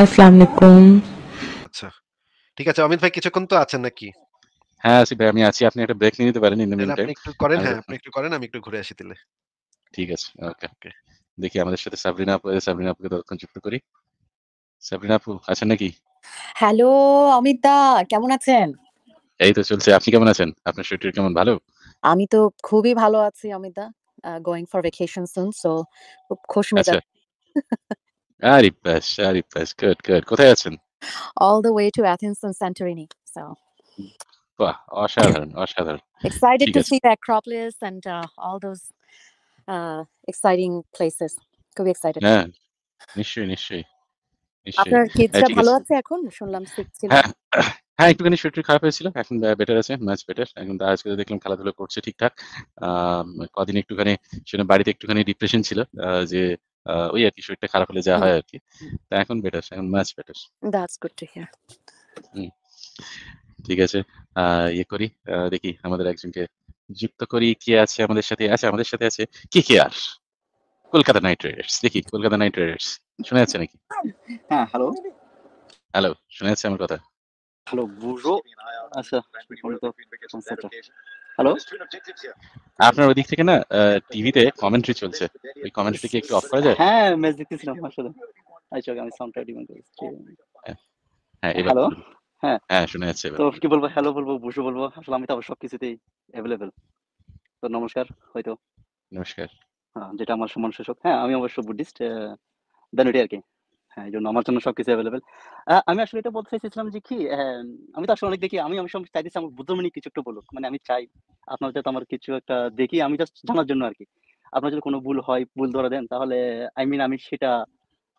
আসসালামু আলাইকুম আচ্ছা ঠিক আছে অমিত ভাই কিছুক্ষণ তো আছেন নাকি হ্যাঁ আসি ভাই আমি আছি আপনি একটা ব্রেক নিয়ে নিতে পারেন ইন আপনি একটু করেন হ্যাঁ আপনি একটু করেন আমি একটু ঘুরে আসি তাহলে ঠিক আছে ওকে ওকে দেখি আমাদের সাথে সাবরিনা আপু সাবরিনা আপুকে ততক্ষণ যুক্ত করি সাবরিনা আপু আছেন নাকি হ্যালো অমিত দা কেমন আছেন এই তো চলছে আপনি কেমন আছেন আপনার শরীর কেমন ভালো আমি তো খুবই ভালো আছি Amita da going for vacation soon so খুব খুশি আরে ব্যাস আরে ব্যাস কোথায় আছেন all the way to Athens and Santorini. So, wow, অসাধারণ, অসাধারণ. Excited to see the Acropolis and uh, all those uh, exciting places. খুবই excited. হ্যাঁ, নিশ্চয়ই, নিশ্চয়ই। আপনার কিডসটা ভালো আছে এখন শুনলাম সিক ছিল হ্যাঁ, হ্যাঁ একটুখানি শরীর খারাপ হয়েছিল এখন বেটার আছে ম্যাচ বেটার এখন আজকে দেখলাম খেলাধুলো করছে ঠিকঠাক কদিন একটুখানি সেটা বাড়িতে একটুখানি ডিপ্রেশন ছিল যে ওই আর কি শরীরটা খারাপ হলে যা হয় আর কি তা এখন বেটার এখন much better that's good to hear ঠিক আছে ইয়ে করি দেখি আমাদের একজনকে যুক্ত করি কে আছে আমাদের সাথে আছে আমাদের সাথে আছে K K R Kolkata Knight Riders দেখি কলকাতা নাইট রাইডার্স শোনা যাচ্ছে নাকি হ্যাঁ হ্যালো হ্যালো শোনা যাচ্ছে আমার কথা হ্যালো বুঝো আচ্ছা হ্যালো আপনার ওদিক থেকে না টিভিতে কমেন্ট্রি চলছে ওই কমেন্ট্রি কি একটু অফ করা যায় হ্যাঁ ম্যাচ দেখতেছিলাম আসলে আচ্ছা আমি সাউন্ডটা ডিমান্ড করছি হ্যাঁ হ্যালো হ্যাঁ হ্যাঁ শুনে যাচ্ছে তো কি বলবো হ্যালো বলবো বসে বলবো আসলে আমি তো আবার সবকিছুতেই অ্যাভেলেবেল তো নমস্কার হয়তো নমস্কার হ্যাঁ যেটা আমার সম্মান সূচক হ্যাঁ আমি অবশ্য বুদ্ধিস্ট দেন ওটি আর কি হ্যাঁ এই জন্য আমার জন্য সবকিছু অ্যাভেলেবেল আমি আসলে এটা বলতে চাইছিলাম যে কি আমি তো আসলে অনেক দেখি আমি আমি সব চাইতেছি আমার বুদ্ধমণি কিছু একটু বলুক মানে আমি চাই আপনার যাতে আমার কিছু একটা দেখি আমি জাস্ট জানার জন্য আর কি আপনার যদি কোনো ভুল হয় ভুল ধরা দেন তাহলে আই মিন আমি সেটা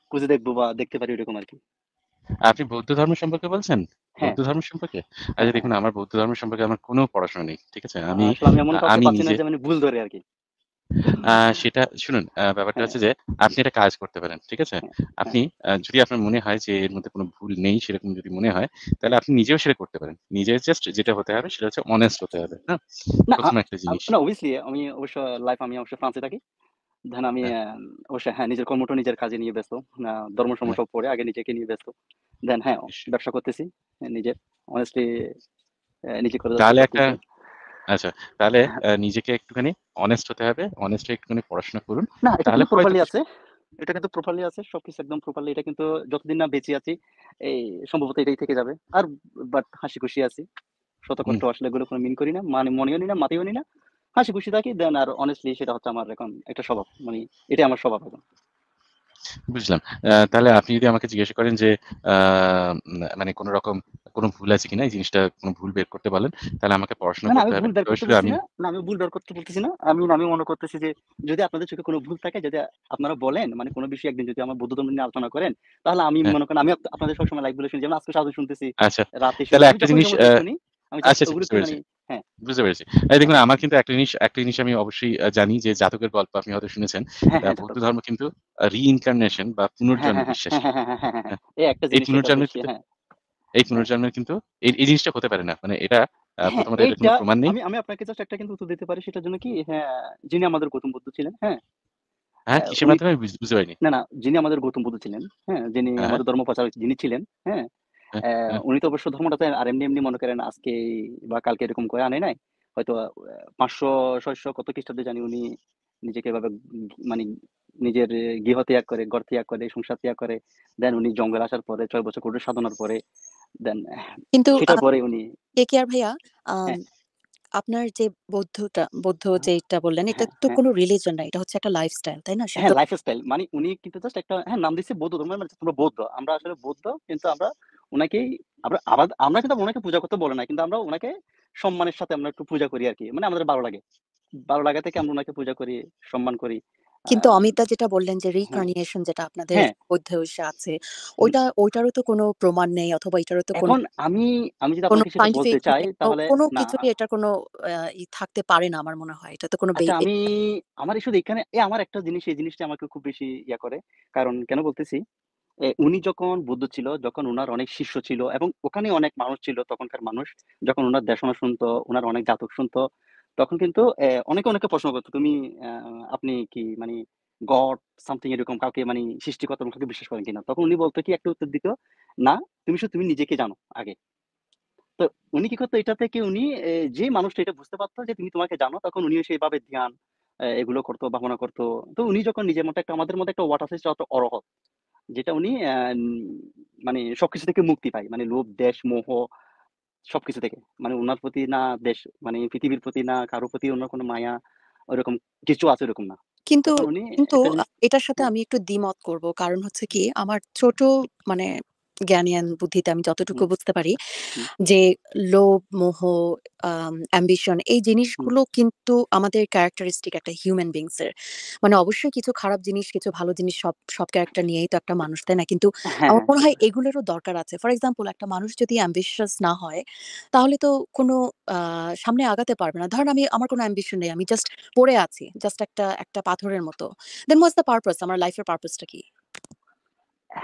খুঁজে দেখবো বা দেখতে পারি এরকম আর কি আপনি বৌদ্ধ ধর্ম সম্পর্কে বলছেন হ্যাঁ। বৌদ্ধ ধর্ম সম্পর্কে আচ্ছা দেখুন আমার বৌদ্ধ ধর্ম সম্পর্কে আমার কোনো পড়াশোনা নেই ঠিক আছে আমি আমি এমন মানে ভুল ধরে আর কি সেটা শুনুন ব্যাপারটা হচ্ছে যে আপনি একটা কাজ করতে পারেন ঠিক আছে আপনি যদি আপনার মনে হয় যে এর মধ্যে কোনো ভুল নেই সেরকম যদি মনে হয় তাহলে আপনি নিজেও সেটা করতে পারেন নিজে জাস্ট যেটা হতে হবে সেটা হচ্ছে অনেস্ট হতে হবে হ্যাঁ একটা জিনিস না অবভিয়াসলি আমি অবশ্য লাইফ আমি অবশ্য ফ্রান্সে থাকি দেন আমি হ্যাঁ। অবশ্যই হ্যাঁ নিজের কর্মটা নিজের কাজে নিয়ে ব্যস্ত ধর্ম সমস্যা পরে আগে নিজেকে নিয়ে ব্যস্ত দেন হ্যাঁ ব্যবসা করতেছি নিজের অনেস্টলি নিজে করে তাহলে একটা আচ্ছা তাহলে হ্যাঁ। নিজেকে একটুখানি অনেস্ট হতে হবে অনেস্ট একটুখানি পড়াশোনা করুন না তাহলে প্রপারলি আছে এটা কিন্তু প্রপারলি আছে সবকিছু একদম প্রপারলি এটা কিন্তু যতদিন না বেঁচে আছি এই সম্ভবত এটাই থেকে যাবে আর বাট হাসি খুশি আছি শতকণ্ঠ আসলে এগুলো কোনো মিন করি না মানে মনেও নি না মাথায়ও নি না হাসি খুশি থাকি দেন আর অনেস্টলি সেটা হচ্ছে আমার এখন একটা স্বভাব মানে এটাই আমার স্বভাব এখন বুঝলাম তাহলে আপনি যদি আমাকে জিজ্ঞাসা করেন যে মানে কোন রকম কোনো ভুল আছে কিনা এই জিনিসটা কোন ভুল বের করতে পারেন তাহলে আমাকে পড়াশোনা করতে হবে আমি আমি ভুল বের করতে বলতেছি না আমি আমি মনে করতেছি যে যদি আপনাদের চোখে কোনো ভুল থাকে যদি আপনারা বলেন মানে কোনো বিষয় একদিন যদি আমার বৌদ্ধ ধর্ম নিয়ে আলোচনা করেন তাহলে আমি হ্যাঁ। মনে করেন আমি আপনাদের সবসময় লাইভ বলে শুনি যেমন আজকে সাধু শুনতেছি আচ্ছা রাতে তাহলে একটা জিনিস আচ্ছা, আচ্ছা, হ্যাঁ। বুঝতে পেরেছি দেখুন আমার কিন্তু একটা জিনিস একটা জিনিস আমি অবশ্যই জানি যে জাতকের গল্প আপনি হয়তো শুনেছেন হ্যাঁ, হ্যাঁ, বৌদ্ধ ধর্ম কিন্তু রি রিইনকার্নেশন বা পুনর্জন্ম বিশ্বাস এই পুনর্জন্মের এই পুনর্জন্মের কিন্তু এই জিনিসটা হতে পারে না মানে এটা প্রথমত এর কোনো প্রমাণ নেই আমি আপনাকে জাস্ট একটা কিন্তু উত্তর দিতে পারি সেটার জন্য কি হ্যাঁ যিনি আমাদের গৌতম বুদ্ধ ছিলেন হ্যাঁ হ্যাঁ কিসের মাধ্যমে বুঝতে পারিনি না না যিনি আমাদের গৌতম বুদ্ধ ছিলেন হ্যাঁ যিনি আমাদের ধর্ম প্রচারক যিনি ছিলেন হ্যাঁ হ্যাঁ। উনি তো অবশ্য ধর্মটা তো আর এমনি এমনি মনে করেন আজকে বা কালকে এরকম করে আনে নাই হয়তো পাঁচশো ছয়শো কত খ্রিস্টাব্দে জানি উনি নিজেকে এভাবে মানে নিজের গৃহ ত্যাগ করে ঘর ত্যাগ করে সংসার ত্যাগ করে দেন উনি জঙ্গল আসার পরে ছয় বছর কঠোর সাধনার পরে দেন কিন্তু সেটার পরে উনি ভাইয়া হ্যাঁ। আপনার যে বৌদ্ধটা বৌদ্ধ হ্যাঁ। যেটা বললেন এটা তো কোনো রিলিজন না এটা হচ্ছে একটা লাইফস্টাইল তাই না হ্যাঁ লাইফস্টাইল মানে উনি কিন্তু জাস্ট একটা হ্যাঁ নাম দিচ্ছে বৌদ্ধ ধর্ম মানে তোমরা বৌদ্ধ আমরা আসলে বৌদ্ধ কিন্তু আমরা ওনাকেই আমরা আবার আমরা কিন্তু ওনাকে পূজা করতে বলে না কিন্তু আমরা ওনাকে সম্মানের সাথে আমরা একটু পূজা করি আর কি মানে আমাদের ভালো লাগে ভালো লাগা থেকে আমরা ওনাকে পূজা করি সম্মান করি কিন্তু অমিতা যেটা বললেন যে রিকার্নিয়েশন হ্যাঁ। যেটা আপনাদের হ্যাঁ। মধ্যে আছে ওইটা ওইটারও তো কোনো প্রমাণ নেই অথবা এটারও তো কোনো আমি আমি যদি আপনাকে কিছু বলতে চাই তাহলে কোনো কিছুই এটা কোনো ই থাকতে পারে না আমার মনে হয় এটা তো কোনো আচ্ছা, আমি আমার শুধু এখানে এই আমার একটা জিনিস এই জিনিসটা আমাকে খুব বেশি ইয়া করে কারণ কেন বলতেছি উনি যখন বুদ্ধ ছিল যখন উনার অনেক শিষ্য ছিল এবং ওখানে অনেক মানুষ ছিল তখনকার মানুষ যখন উনার দেশনা শুনতো উনার অনেক জাতক শুনতো তখন কিন্তু অনেকে অনেকে প্রশ্ন করতো তুমি আপনি কি মানে গড সামথিং এরকম কাউকে মানে সৃষ্টিকর্তা কাউকে বিশ্বাস করেন কিনা তখন উনি বলতো কি একটা উত্তর দিত না তুমি শুধু তুমি নিজেকে জানো আগে তো উনি কি করতো এটা থেকে উনি যে মানুষটা এটা বুঝতে পারতো যে তুমি তোমাকে জানো তখন উনিও সেইভাবে ধ্যান এগুলো করতো ভাবনা করতো তো উনি যখন নিজের মতো একটা আমাদের মধ্যে একটা ওয়াটার সিস্টেম অরহ অরহত যেটা উনি মানে সবকিছু থেকে মুক্তি পায় মানে লোভ দেশ মোহ সবকিছু থেকে মানে ওনার প্রতি না দেশ মানে পৃথিবীর প্রতি না কারো প্রতি ওনার কোনো মায়া ওরকম কিছু আছে ওরকম না কিন্তু কিন্তু এটার সাথে আমি একটু দ্বিমত করব কারণ হচ্ছে কি আমার ছোট মানে জ্ঞানিয়ান বুদ্ধিতে আমি যতটুকু বুঝতে পারি যে লোভ মোহ অ্যাম্বিশন এই জিনিসগুলো কিন্তু আমাদের ক্যারেক্টারিস্টিক একটা হিউম্যান বিংস এর মানে অবশ্যই কিছু খারাপ জিনিস কিছু ভালো জিনিস সব সব ক্যারেক্টার নিয়েই তো একটা মানুষ তাই না কিন্তু হ্যাঁ, আমার মনে হয় হ্যাঁ। এগুলোরও দরকার আছে ফর এক্সাম্পল একটা মানুষ যদি অ্যাম্বিশিয়াস না হয় তাহলে তো কোনো সামনে আগাতে পারবে না ধরেন আমি আমার কোনো অ্যাম্বিশন নেই আমি জাস্ট পড়ে আছি জাস্ট একটা একটা পাথরের মতো দেন হোয়াটস দ্য পারপাস আমার লাইফের পারপাসটা কি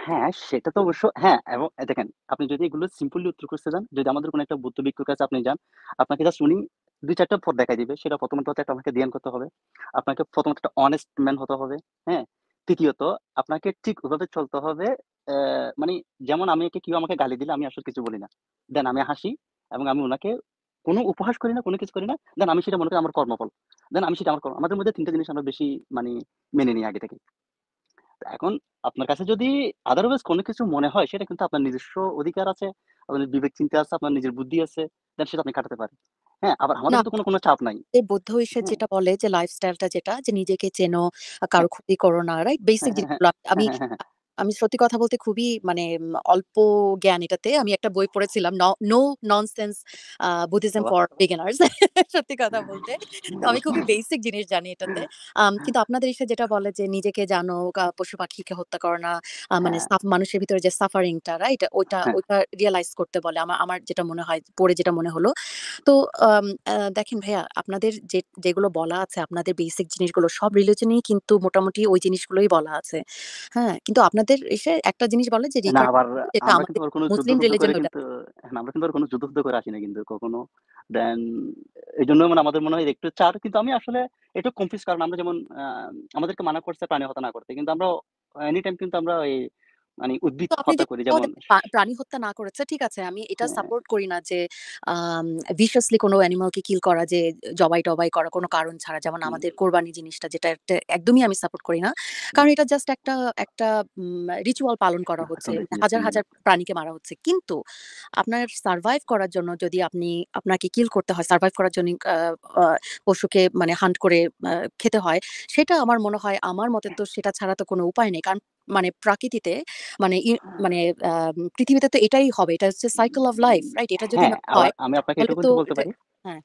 হ্যাঁ, সেটা তো অবশ্য হ্যাঁ, এবং দেখেন আপনি যদি এগুলো সিম্পলি উত্তর খুঁজতে যান, যদি আমাদের কোন একটা বুদ্ধ ভিক্ষুর কাছে আপনি যান, আপনাকে জাস্ট উনি ২-৪ পথ দেখায় দিবে। সেটা প্রথমত হচ্ছে আপনাকে ধ্যান করতে হবে। আপনাকে প্রথমত একটা honest man হতে হবে। হ্যাঁ? তৃতীয়ত আপনাকে ঠিক ওভাবে চলতে হবে অ্যা মানে যেমন আমি একে কেউ আমাকে গালি দিলে আমি আসলে কিছু বলি না। দেন আমি হাসি এবং আমি ওনাকে কোন উপহাস করি না, কোনো কিছু করি না। দেন আমি সেটা মনে করি আমার কর্মফল। দেন আমি সেটা আমার কর্ম আমাদের মধ্যে ৩ জিনিস আমরা বেশি মানে মেনে নিই আগে থেকে এখন আপনার কাছে যদি আদারওয়াইজ কোনো কিছু মনে হয় সেটা কিন্তু আপনার নিজস্ব অধিকার আছে আপনার বিবেক চিন্তা আছে আপনার নিজের বুদ্ধি আছে দেন সেটা আপনি কাটাতে পারেন হ্যাঁ আবার আমাদের তো কোনো চাপ নাই এই বৌদ্ধ ঈশ্বর যেটা বলে যে লাইফস্টাইলটা যেটা যে নিজেকে চেনো কারো ক্ষতি করো না রাইট বেসিক যেগুলো আমি হ্যাঁ, হ্যাঁ, হ্যাঁ, আমি সত্যি কথা বলতে খুবই মানে অল্প জ্ঞান এটাতে আমি একটা বই পড়েছিলাম no nonsense Buddhism for beginners সত্যি কথা হ্যাঁ, বলতে আমি খুবই বেসিক জিনিস জানি এটাতে হ্যাঁ, হ্যাঁ। কিন্তু আপনাদের এসে যেটা বলে যে নিজেকে জানো পশু পাখিকে হত্যা করো না মানে মানুষের ভিতরে যে সাফারিংটা রাইট ওইটা ওইটা রিয়েলাইজ করতে বলে আমার আমার যেটা মনে হয় পড়ে যেটা মনে হলো তো দেখেন ভাইয়া আপনাদের যে যেগুলো বলা আছে আপনাদের বেসিক জিনিসগুলো সব রিলিজনেই কিন্তু মোটামুটি ওই জিনিসগুলোই বলা আছে হ্যাঁ কিন্তু আপনাদের আমাদের এসে একটা জিনিস বলে যে আমরা কিন্তু কোনো যুদ্ধ করে আসি না কিন্তু কখনো দেন এই জন্য মানে আমাদের মনে হয় একটু চার কিন্তু আমি আসলে একটু কনফিউজ কারণ আমরা যেমন আমাদেরকে মানা করছে প্রাণী হত্যা না করতে কিন্তু আমরা এনি টাইম কিন্তু আমরা এই মানে উদ্ভিদ হত্যা করে যেমন প্রাণী হত্যা না করেছে ঠিক আছে আমি এটা সাপোর্ট হ্যাঁ। করি না যে ভিশাসলি কোনো অ্যানিমালকে কিল করা যে জবাই টবাই করা কোনো কারণ ছাড়া যেমন আমাদের কোরবানি জিনিসটা যেটা একদমই আমি সাপোর্ট করি না কারণ এটা জাস্ট একটা একটা রিচুয়াল পালন করা হ্যাঁ, হচ্ছে হ্যাঁ, হাজার হাজার প্রাণীকে মারা হচ্ছে কিন্তু আপনার সার্ভাইভ করার জন্য যদি আপনি আপনাকে কিল করতে হয় সার্ভাইভ করার জন্য পশুকে মানে হান্ট করে খেতে হয় সেটা আমার মনে হয় আমার মতে তো সেটা ছাড়া তো কোনো উপায় নেই কারণ মানে প্রাকৃতিতে মানে হ্যাঁ। মানে পৃথিবীতে তো এটাই হবে এটা হচ্ছে সাইকেল অফ লাইফ রাইট এটা যদি হ্যাঁ, হয় আমি আপনাকে একটু বলতে পারি হ্যাঁ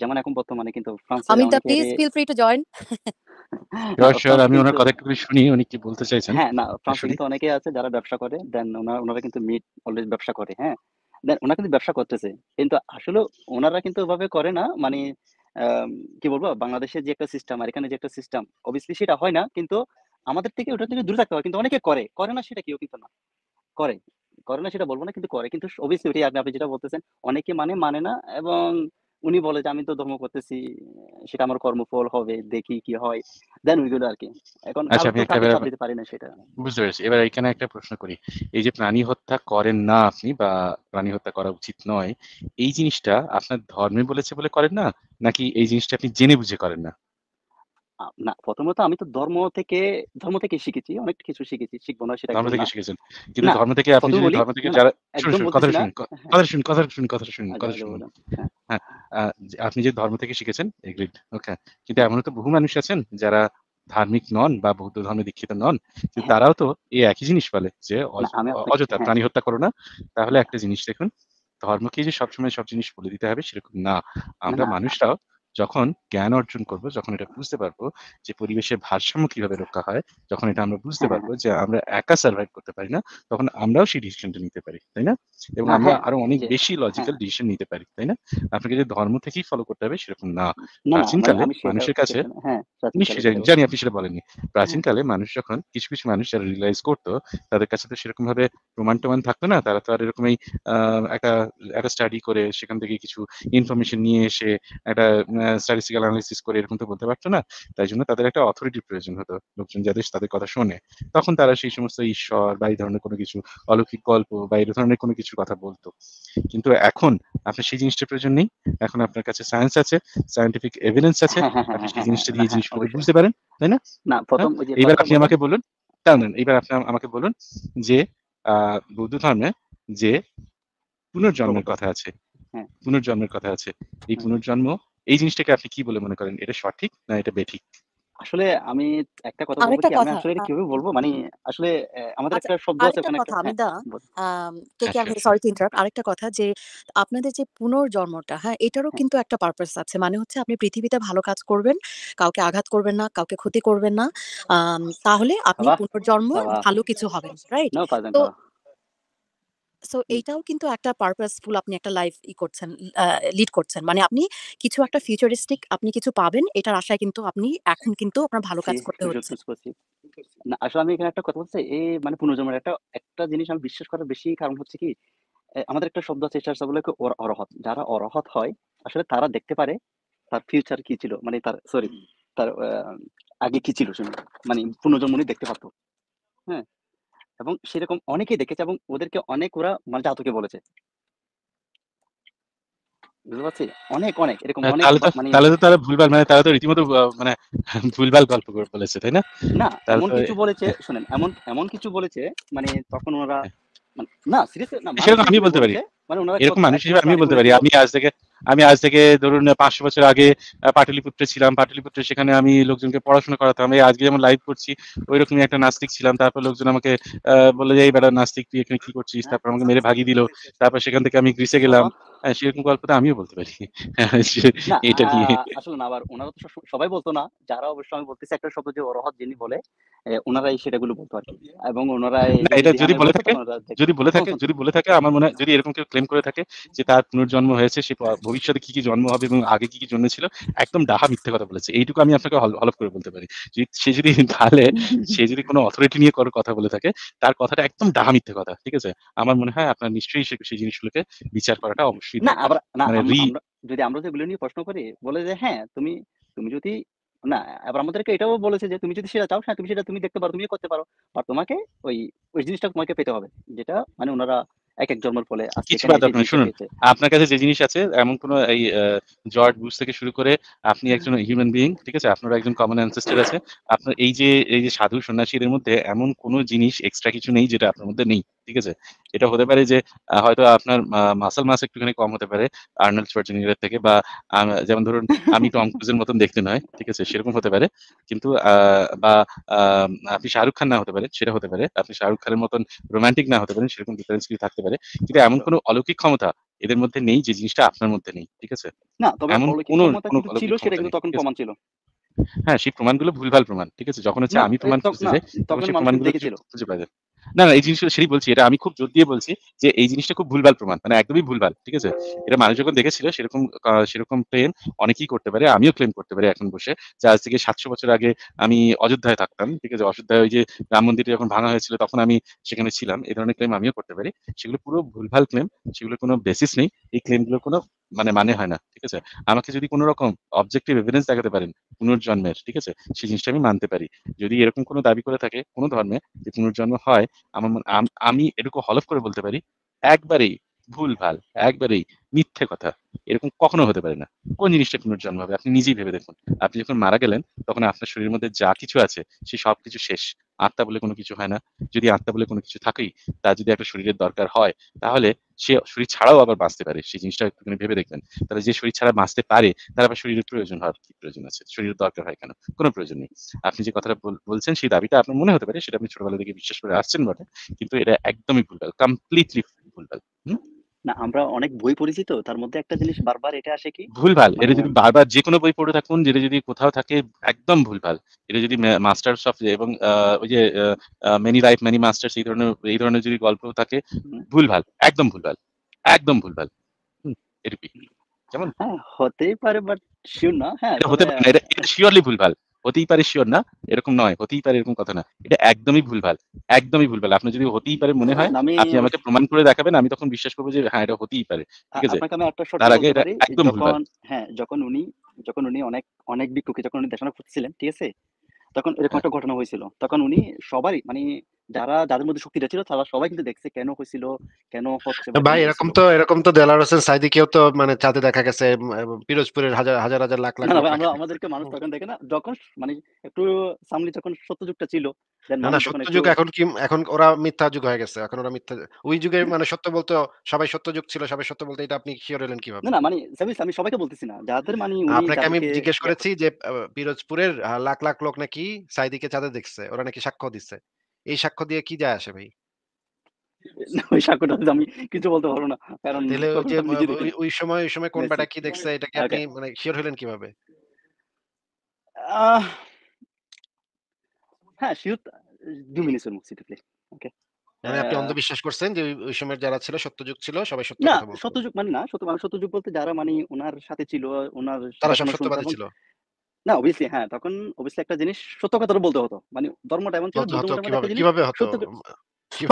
যেমন এখন বর্তমানে কিন্তু ফ্রান্স আমি দা please feel free to join রশার আমি ওনার কথা একটু শুনি উনি কি বলতে চাইছেন হ্যাঁ না ফ্রান্স কিন্তু অনেকে আছে যারা ব্যবসা করে দেন ওনারা ওনারা কিন্তু মিট অলওয়েজ ব্যবসা করে হ্যাঁ দেন ওনারা কিন্তু ব্যবসা করতেছে কিন্তু আসলে ওনারা কিন্তু ওভাবে করে না মানে কি বলবো বাংলাদেশের যে একটা সিস্টেম আর এখানে যে একটা সিস্টেম অবভিয়াসলি সেটা হয় না কিন্তু আমাদের থেকে ওটা থেকে দূরে থাকতে হবে কিন্তু অনেকে করে করে না সেটা কেউ কিন্তু না করে করে না সেটা বলবো না কিন্তু করে কিন্তু অবভিয়াসলি আপনি আপনি যেটা বলতেছেন অনেকে মানে মানে না এবং উনি বলে যে আমি তো ধর্ম করতেছি সেটা আমার কর্মফল হবে দেখি কি হয় দেন উই ওইগুলো আর কি এখন আচ্ছা আমি একটা দিতে পারি না সেটা বুঝতে পেরেছি এবার এখানে একটা প্রশ্ন করি এই যে প্রাণী হত্যা করেন না আপনি বা প্রাণী হত্যা করা উচিত নয় এই জিনিসটা আপনার ধর্মে বলেছে বলে করেন না নাকি এই জিনিসটা আপনি জেনে বুঝে করেন না না, প্রথমত আমি তো ধর্ম থেকে ধর্ম থেকে শিখেছি। অনেক কিছু শিখেছি। শিখব না সেটা ধর্ম থেকে শিখেছেন। কিন্তু ধর্ম থেকে আপনি যদি ধর্ম থেকে হ্যাঁ, যারা কথা শুন শুনুন, বলতেছি শুনুন, কথা শুনুন, হ্যাঁ। কথা শুনুন, শুনুন, হ্যাঁ।, হ্যাঁ আপনি যে ধর্ম থেকে শিখেছেন এগ্রিড। ওকে। কিন্তু এমনও তো বহু মানুষ আছেন যারা ধার্মিক নন বা বৌদ্ধ ধর্মে দীক্ষিত নন। কিন্তু তারাও তো এই একই জিনিস বলে যে অযথা প্রাণী হত্যা করো না। তাহলে একটা জিনিস দেখুন, ধর্মকে যে সবসময় সব জিনিস বলে দিতে হবে সেরকম না। আমরা মানুষরাও যখন জ্ঞান অর্জন করব যখন এটা বুঝতে পারবো যে পরিবেশের ভারসাম্য কিভাবে রক্ষা হয় যখন এটা আমরা বুঝতে হ্যাঁ। পারবো যে আমরা একা সার্ভাইভ করতে পারি না তখন আমরাও সেই ডিসিশনটা নিতে পারি তাই না এবং হ্যাঁ, আমরা হ্যাঁ, আরো অনেক বেশি লজিক্যাল ডিসিশন নিতে পারি তাই না আপনাকে যে ধর্ম থেকেই ফলো করতে হবে সেরকম না প্রাচীনকালে মানে মানুষের কাছে জানি আপনি সেটা বলেননি প্রাচীনকালে মানুষ যখন কিছু কিছু মানুষ যারা রিয়েলাইজ করতো তাদের কাছে তো সেরকম ভাবে প্রমাণ টমান থাকতো না তারা তো আর এরকম একটা একটা স্টাডি করে সেখান থেকে কিছু ইনফরমেশন নিয়ে এসে একটা স্ট্যাটিস্টিক্যাল অ্যানালিসিস করে এরকম তো বলতে পারতো না তাই জন্য তাদের একটা অথরিটি প্রয়োজন হতো লোকজন যাদের তাদের কথা শোনে তখন তারা সেই সমস্ত ঈশ্বর বা এই ধরনের কোনো কিছু অলৌকিক গল্প বা এই ধরনের কোনো কিছু কথা বলতো কিন্তু এখন আপনার সেই জিনিসটার প্রয়োজন নেই এখন আপনার কাছে সায়েন্স আছে সায়েন্টিফিক এভিডেন্স আছে আপনি সেই জিনিসটা দিয়ে জিনিসগুলো বুঝতে পারেন তাই না হ্যাঁ? এবার আপনি আমাকে বলুন টানেন এবার আপনি আমাকে বলুন যে বৌদ্ধ ধর্মে যে পুনর্জন্মের কথা আছে হ্যাঁ। পুনর্জন্মের কথা আছে এই পুনর্জন্ম এই জিনিসটাকে আপনি কি বলে মনে করেন এটা সঠিক না এটা বেঠিক আসলে আমি একটা কথা বলবো কি আমি আসলে কিভাবে বলবো মানে আসলে আমাদের আচ্ছা, একটা শব্দ আছে মানে কথা হ্যাঁ, আমি দা কে কে আমি সরি টু ইন্টারাপ্ট আরেকটা কথা যে আপনাদের যে পুনর্জন্মটা হ্যাঁ এটারও হ্যাঁ। কিন্তু একটা পারপাস আছে মানে হচ্ছে আপনি পৃথিবীতে ভালো কাজ করবেন কাউকে আঘাত করবেন না কাউকে ক্ষতি করবেন না তাহলে আপনি পুনর্জন্ম ভালো কিছু হবেন রাইট তো সো এইটাও কিন্তু একটা পারপাসফুল আপনি একটা লাইফ ই করছেন লিড করছেন মানে আপনি কিছু একটা ফিউচারিস্টিক আপনি কিছু পাবেন এটার আশায় কিন্তু আপনি এখন কিন্তু আপনার ভালো কাজ করতে হচ্ছে না আসলে আমি এখানে একটা কথা বলতে এই মানে পুনর্জন্মের একটা একটা জিনিস আমি বিশ্বাস করার বেশি কারণ হচ্ছে কি আমাদের একটা শব্দ আছে চেষ্টা বলে অরহত যারা অরহত হয় আসলে তারা দেখতে পারে তার ফিউচার কি ছিল মানে তার সরি তার আগে কি ছিল মানে পুনর্জন্মনি দেখতে পারতো হ্যাঁ এবং সেরকম অনেকেই দেখেছে এবং ওদেরকে অনেক ওরা মানে জাতকে বলেছে বুঝতে পারছি অনেক অনেক এরকম হ্যাঁ, অনেক মানে তাহলে তো তারা ভুলভাল মানে তারা তো রীতিমতো মানে ভুলভাল গল্প করে বলেছে তাই না না এমন কিছু বলেছে হ্যাঁ। শুনেন এমন এমন কিছু বলেছে মানে তখন ওরা হ্যাঁ। মানে না সিরিয়াস না আমি বলতে পারি মানে এরকম মানুষ হিসেবে আমি বলতে পারি আমি আজ থেকে আমি আজ থেকে ধরুন পাঁচশো বছর আগে পাটলিপুত্রে ছিলাম পাটলিপুত্রে সেখানে আমি লোকজনকে পড়াশোনা করাতাম এই আজকে যেমন লাইভ করছি ওই রকমই একটা নাস্তিক ছিলাম তারপর লোকজন আমাকে বলে যে এই বেটা নাস্তিক তুই এখানে কি করছিস হ্যাঁ, তারপর আমাকে আচ্ছা, মেরে ভাগি আচ্ছা, দিল আচ্ছা, তারপর সেখান থেকে আমি গ্রিসে গেলাম হ্যাঁ, সেরকম গল্পটা আমিও বলতে পারি এটা নিয়ে আসলে না আবার ওনারা তো সবাই বলতো না যারা অবশ্য আমি বলতেছি একটা শব্দ যে অরহত যিনি বলে ওনারাই গুলো বলতো আর কি এবং ওনারা এটা যদি বলে থাকে যদি বলে থাকে যদি বলে থাকে আমার মনে হয় যদি এরকম কেউ ক্লেম করে থাকে যে তার পুনর্জন্ম হয়েছে সে ভবিষ্যতে কি কি জন্ম হবে এবং আগে কি কি জন্ম ছিল একদম ডাহা মিথ্যে কথা বলেছে এইটুকু আমি আপনাকে হলফ করে বলতে পারি সে যদি ঢালে সে যদি কোনো অথরিটি নিয়ে কোনো কথা বলে থাকে তার কথাটা একদম ডাহা মিথ্যে কথা ঠিক আছে আমার মনে হয় আপনার নিশ্চয়ই সেই জিনিসগুলোকে বিচার করাটা অবশ্যই প্রকাশিত না আবার মানে যদি আমরা তো নিয়ে প্রশ্ন করি বলে যে হ্যাঁ তুমি তুমি যদি না আবার আমাদেরকে এটাও বলেছে যে তুমি যদি সেটা চাও হ্যাঁ তুমি সেটা তুমি দেখতে পারো তুমি করতে পারো আর তোমাকে ওই ওই জিনিসটা তোমাকে পেতে হবে যেটা মানে ওনারা এক এক জন্মের ফলে কিছু বাদ আপনি শুনুন আপনার কাছে যে জিনিস আছে এমন কোন এই জর্জ বুশ থেকে শুরু করে আপনি একজন হিউম্যান বিইং ঠিক আছে আপনার একজন কমন অ্যানসেস্টার আছে আপনার এই যে এই যে সাধু সন্ন্যাসীদের মধ্যে এমন কোনো জিনিস এক্সট্রা কিছু নেই যেটা আপনার মধ্যে নেই ঠিক আছে এটা হতে পারে যে হয়তো আপনার মাসাল মাস একটুখানি কম হতে পারে আর্নাল স্পার্জিনিয়ারের থেকে বা যেমন ধরুন আমি টম ক্রুজের মতন দেখতে নয় ঠিক আছে সেরকম হতে পারে কিন্তু বা আপনি শাহরুখ খান না হতে পারে সেটা হতে পারে আপনি শাহরুখ খানের মতন রোমান্টিক না হতে পারেন সেরকম ডিফারেন্স কিছু থাকতে পারে কিন্তু এমন কোনো অলৌকিক ক্ষমতা এদের মধ্যে নেই যে জিনিসটা আপনার মধ্যে নেই ঠিক আছে না তবে এমন কোনো ছিল সেটা কিন্তু তখন প্রমাণ ছিল হ্যাঁ সেই প্রমাণগুলো ভুলভাল প্রমাণ ঠিক আছে যখন হচ্ছে আমি প্রমাণ খুঁজে যাই তখন সেই প্রমাণগুলো খুঁজে না না এই জিনিসটা সেই বলছি এটা আমি খুব জোর দিয়ে বলছি যে এই জিনিসটা খুব ভুলভাল প্রমাণ মানে একদমই ভুলভাল ঠিক আছে এটা মানুষ যখন দেখেছিল সেরকম সেরকম ক্লেম অনেকেই করতে পারে আমিও ক্লেম করতে পারি এখন বসে যে আজ থেকে সাতশো বছর আগে আমি অযোধ্যায় থাকতাম ঠিক আছে অযোধ্যায় ওই যে রাম মন্দিরটা যখন ভাঙা হয়েছিল তখন আমি সেখানে ছিলাম এই ধরনের ক্লেম আমিও করতে পারি সেগুলো পুরো ভুলভাল ক্লেম সেগুলো কোনো বেসিস নেই এই ক্লেমগুলো কোনো মানে মানে হয় না ঠিক আছে আমাকে যদি কোনো রকম অবজেক্টিভ এভিডেন্স দেখাতে পারেন পুনর্জন্মের ঠিক আছে সেই জিনিসটা আমি মানতে পারি যদি এরকম কোনো দাবি করে থাকে কোনো ধর্মে যে পুনর্জন্ম হয় আমার আমি এটুকু হলফ করে বলতে পারি একবারেই ভুল ভাল একবারেই মিথ্যে কথা এরকম কখনো হতে পারে না কোন জিনিসটা পুনর্জন্ম হবে আপনি নিজেই ভেবে দেখুন আপনি যখন মারা গেলেন তখন আপনার শরীরের মধ্যে যা কিছু আছে সে সবকিছু শেষ আত্মা বলে কোনো কিছু হয় না যদি আত্মা বলে কোনো কিছু থাকেই তার যদি একটা শরীরের দরকার হয় তাহলে সে শরীর ছাড়াও আবার বাঁচতে পারে সেই জিনিসটা একটুখানি ভেবে দেখবেন তাহলে যে শরীর ছাড়া বাঁচতে পারে তার আবার শরীরের প্রয়োজন হওয়ার কি প্রয়োজন আছে শরীরের দরকার হয় কেন কোনো প্রয়োজন নেই আপনি যে কথাটা বলছেন সেই দাবিটা আপনার মনে হতে পারে সেটা আপনি ছোটবেলা থেকে বিশ্বাস করে আসছেন বটে কিন্তু এটা একদমই ভুলভাল কমপ্লিটলি ভুলভাল হম না আমরা অনেক বই পড়েছি তো তার মধ্যে একটা জিনিস বারবার এটা আসে কি ভুলভাল এটা মানে যদি বারবার যে কোনো বই পড়ে থাকুন যেটা যদি কোথাও থাকে একদম ভুলভাল এটা যদি মাস্টার্স অফ এবং ওই যে মেনি লাইফ মেনি মাস্টার্স এই ধরনের এই ধরনের যদি গল্প থাকে ভুলভাল একদম ভুলভাল একদম ভুলভাল এরপি কেমন হ্যাঁ হতেই পারে বাট শিওর না হ্যাঁ হতে মানে পারে এটা শিওরলি ভুলভাল হতেই পারে শিওর না এরকম নয় হতেই পারে এরকম কথা না এটা একদমই ভুলভাল একদমই ভুলভাল আপনি যদি হতেই পারে মনে হয় আপনি আমাকে প্রমাণ করে দেখাবেন আমি তখন বিশ্বাস করবো যে হ্যাঁ এটা হতেই পারে ঠিক আছে তার আগে এটা একদম ভুলভাল হ্যাঁ যখন উনি যখন উনি অনেক অনেক বিক্ষোভকে যখন উনি দেশনা করছিলেন ঠিক আছে তখন এরকম হ্যাঁ। একটা ঘটনা হয়েছিল তখন উনি সবারই মানে যারা যাদের মধ্যে শক্তিটা ছিল তারা সবাই কিন্তু দেখছে কেন হয়েছিল কেন ভাই এরকম তো এরকম তো দেলার হোসেন তো মানে চাঁদে দেখা গেছে পিরোজপুরের হাজার হাজার হাজার লাখ লাখ আমরা আমাদেরকে মানুষ তখন দেখে না যখন মানে একটু সামলি যখন ছিল এখন কি এখন ওরা মিথ্যা যুগ হয়ে গেছে এখন ওরা মিথ্যা ওই যুগে মানে সত্য বলতে সবাই যুগ ছিল সবাই সত্য বলতে এটা আপনি শিওর হলেন কিভাবে না মানে মানে আমি সবাইকে বলতেছি না যাদের মানে আপনাকে আমি জিজ্ঞেস করেছি যে পিরোজপুরের লাখ লাখ লোক নাকি সাইদিকে চাঁদে দেখছে ওরা নাকি সাক্ষ্য দিচ্ছে এই সাক্ষ্য দিয়ে কি যায় আসে ভাই আপনি মানে হ্যাঁ দু মিনিট মানে অন্ধবিশ্বাস করছেন যে ওই সময় যারা ছিল সত্যযুগ ছিল সবাই সত্য সত্যযুগ মানে না সত্য সত্যযুগ বলতে যারা মানে ওনার সাথে ছিল ওনার তারা সব সত্যবাদী ছিল না অবভিয়াসলি হ্যাঁ তখন অবভিয়াসলি একটা জিনিস সত্য কথাটা বলতে হতো মানে ধর্মটা এমন ছিল কিভাবে হতো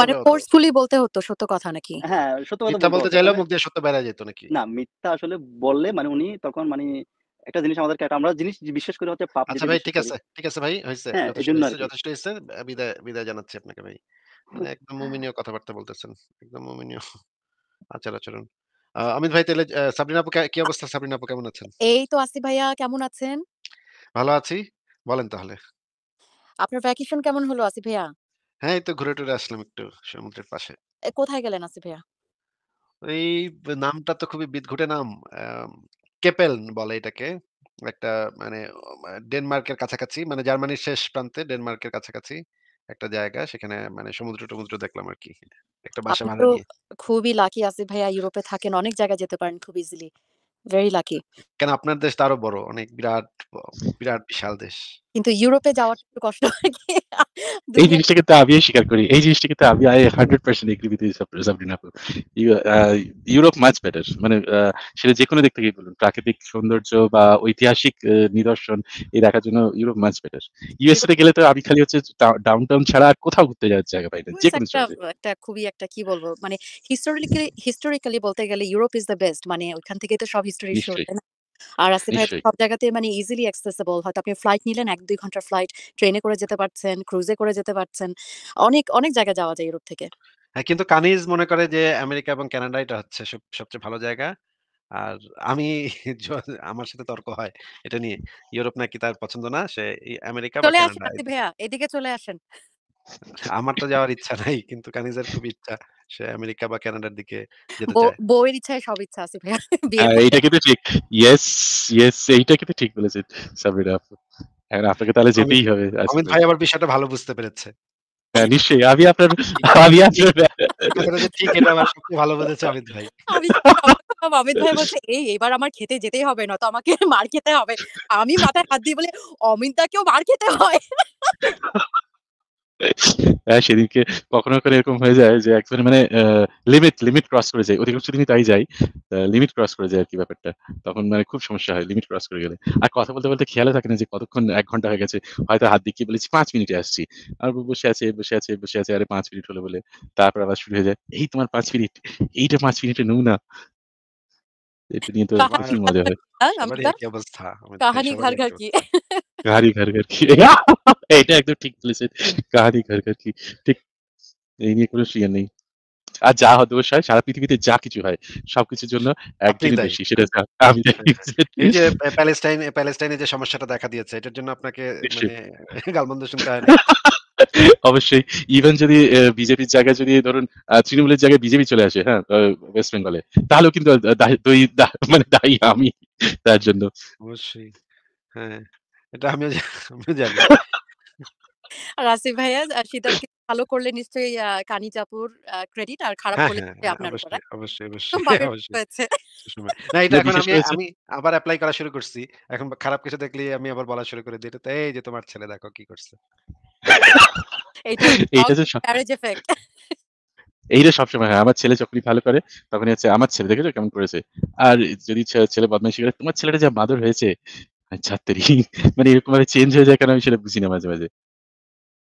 মানে ফোর্সফুলি বলতে হতো সত্য কথা নাকি হ্যাঁ সত্য কথা মিথ্যা বলতে চাইলেও মানে মুখ দিয়ে সত্য যেত নাকি না মিথ্যা আসলে বললে মানে উনি তখন মানে একটা জিনিস আমাদেরকে একটা আমরা জিনিস বিশ্বাস হচ্ছে পাপ আচ্ছা ভাই ঠিক আছে ঠিক আছে ভাই হইছে হ্যাঁ, যথেষ্ট হইছে বিদায় বিদায় জানাচ্ছি আপনাকে ভাই মানে একদম মুমিনীয় হ্যাঁ। কথাবার্তা বলতেছেন একদম মুমিনীয় আচার আচরণ অমিত ভাই তাহলে সাবরিনা আপু কি অবস্থা সাবরিনা আপু কেমন আছেন এই তো আসি ভাইয়া কেমন আছেন ভালো আছি। বলেন তাহলে। আপনার ভ্যাকেশন কেমন হলো আসিফ ভাইয়া? হ্যাঁ, এই তো ঘুরে টুরে আসলাম একটু সমুদ্রের পাশে। কোথায় গেলেন আসিফ ভাইয়া? এই নামটা তো খুবই বিদঘুটে নাম। আম কেপেলন বলে এটাকে। একটা মানে ডেনমার্কের কাছাকাছি মানে জার্মানির শেষ প্রান্তে ডেনমার্কের কাছাকাছি একটা জায়গা। সেখানে মানে সমুদ্র-টমুদ্র দেখলাম আর কি একটা বাসা আপনি তো খুবই লাকি আসিফ ভাইয়া ইউরোপে থাকেন। অনেক জায়গায় যেতে পারেন খুব ইজিলি। ভেরি লাকি কেন আপনার দেশটা আরো বড় অনেক বিরাট বিরাট বিশাল দেশ কিন্তু ইউরোপে যাওয়াটা একটু কষ্ট এই জিনিসটা কিন্তু আমি স্বীকার করি এই জিনিসটা কিন্তু আমি I hundred percent agree with Sabrin আপু ইউরোপ মাছ বেটার মানে সেটা যে কোনো দিক থেকে বলুন প্রাকৃতিক সৌন্দর্য বা ঐতিহাসিক নিদর্শন এই দেখার জন্য ইউরোপ মাছ বেটার ইউএসএ তে গেলে তো আমি খালি হচ্ছে ডাউন টাউন ছাড়া আর কোথাও ঘুরতে যাওয়ার জায়গা পাই না যে কোনো একটা খুবই একটা কি বলবো মানে হিস্টোরিক্যালি হিস্টোরিক্যালি বলতে গেলে ইউরোপ ইজ দ্য বেস্ট মানে ওইখান থেকে তো সব হিস্টোরি শুরু আর রাস্তা ভাই সব জায়গাতে মানে ইজিলি অ্যাক্সেসিবল হয়তো আপনি ফ্লাইট নিলেন এক দুই ঘন্টার ফ্লাইট ট্রেনে করে যেতে পারছেন ক্রুজে করে যেতে পারছেন অনেক অনেক জায়গা যাওয়া যায় ইউরোপ থেকে হ্যাঁ কিন্তু কানিজ মনে করে যে আমেরিকা এবং কানাডা এটা হচ্ছে সবচেয়ে ভালো জায়গা আর আমি আমার সাথে তর্ক হয় এটা নিয়ে ইউরোপ নাকি তার পছন্দ না সে আমেরিকা বা চলে আসেন ভাইয়া এদিকে চলে আসেন আমার তো যাওয়ার ইচ্ছা নাই কিন্তু কানিজের খুব ইচ্ছা সে আমেরিকা বা কানাডার দিকে যেতে চায় বউয়ের ইচ্ছায় সব ইচ্ছা আছে ভাইয়া হ্যাঁ, এইটা কিন্তু ঠিক ইয়েস ইয়েস এইটা কিন্তু ঠিক বলেছেন সাবিরা আপু এখন হ্যাঁ, আপনাকে তাহলে যেতেই হবে অমিত ভাই আবার বিষয়টা ভালো বুঝতে পেরেছে হ্যাঁ, নিশ্চয়ই আমি আপনার আমি আপনার ঠিক এটা আমার সবচেয়ে ভালো বুঝেছে অমিত ভাই অমিত ভাই বলছে এই এবার আমার খেতে যেতেই হবে না তো আমাকে মার খেতে হবে আমি মাথায় হাত দিয়ে বলে অমিত কেউ মার খেতে হয় হ্যাঁ সেদিনকে কখনো করে এরকম হয়ে যায় যে একজন মানে লিমিট লিমিট ক্রস করে যায় অধিকাংশ দিনই তাই যায় লিমিট ক্রস করে যায় আর কি ব্যাপারটা তখন মানে খুব সমস্যা হয় লিমিট ক্রস করে গেলে আর কথা বলতে বলতে খেয়ালে থাকে না যে কতক্ষণ এক ঘন্টা হয়ে গেছে হয়তো হাত দেখিয়ে বলেছি পাঁচ মিনিটে আসছি আর বসে আছে বসে আছে বসে আছে আরে পাঁচ মিনিট হলো বলে তারপর আবার শুরু হয়ে যায় এই তোমার পাঁচ মিনিট এইটা পাঁচ মিনিটে মিনিটের না এটা নিয়ে তো মজা হয় অবস্থা কাহানি ঘর ঘর কি কাহারি ঘর ঘর কি এটা একদম ঠিক বলেছেন কাহারি ঘর ঘর কি ঠিক এই নিয়ে কোনো শিয়ার নেই আর যা দোষ হয় সারা পৃথিবীতে যা কিছু হয় সবকিছুর জন্য একদিন বেশি সেটা আমি এই যে প্যালেস্টাইন প্যালেস্টাইনে যে সমস্যাটা দেখা দিয়েছে এটার জন্য আপনাকে মানে গালমন্দ শুনতে হয় অবশ্যই ইভেন যদি বিজেপির জায়গায় যদি ধরুন তৃণমূলের জায়গায় বিজেপি চলে আসে হ্যাঁ ওয়েস্ট বেঙ্গলে তাহলেও কিন্তু মানে দায়ী আমি তার জন্য অবশ্যই হ্যাঁ এটা আমিও আমিও জানি। আর ভাইয়া শীতল ভালো করলে নিশ্চয়ই কানি কানিজ ক্রেডিট আর খারাপ হ্যাঁ, করলে হ্যাঁ, হ্যাঁ, আপনার অবশ্যই, অবশ্যই, অবশ্যই, হয়েছে। না এটা এখন আমি, আমি আবার এপ্লাই করা শুরু করছি। এখন খারাপ কিছু দেখলে আমি আবার বলা শুরু করে দিই। এটা এই যে তোমার ছেলে দেখো কি করছে। এইটা এইটা যে এফেক্ট। এইটা সবসময় হয়। আমার ছেলে যখনই ভালো করে তখনই হচ্ছে আমার ছেলে দেখেছো কেমন করেছে। আর যদি ছেলে বদমাইশি করে তোমার ছেলেটা যা মাদর হয়েছে আচ্ছা ছাত্রী মানে এরকম ভাবে চেঞ্জ হয়ে যায় কেন আমি সেটা বুঝি না মাঝে মাঝে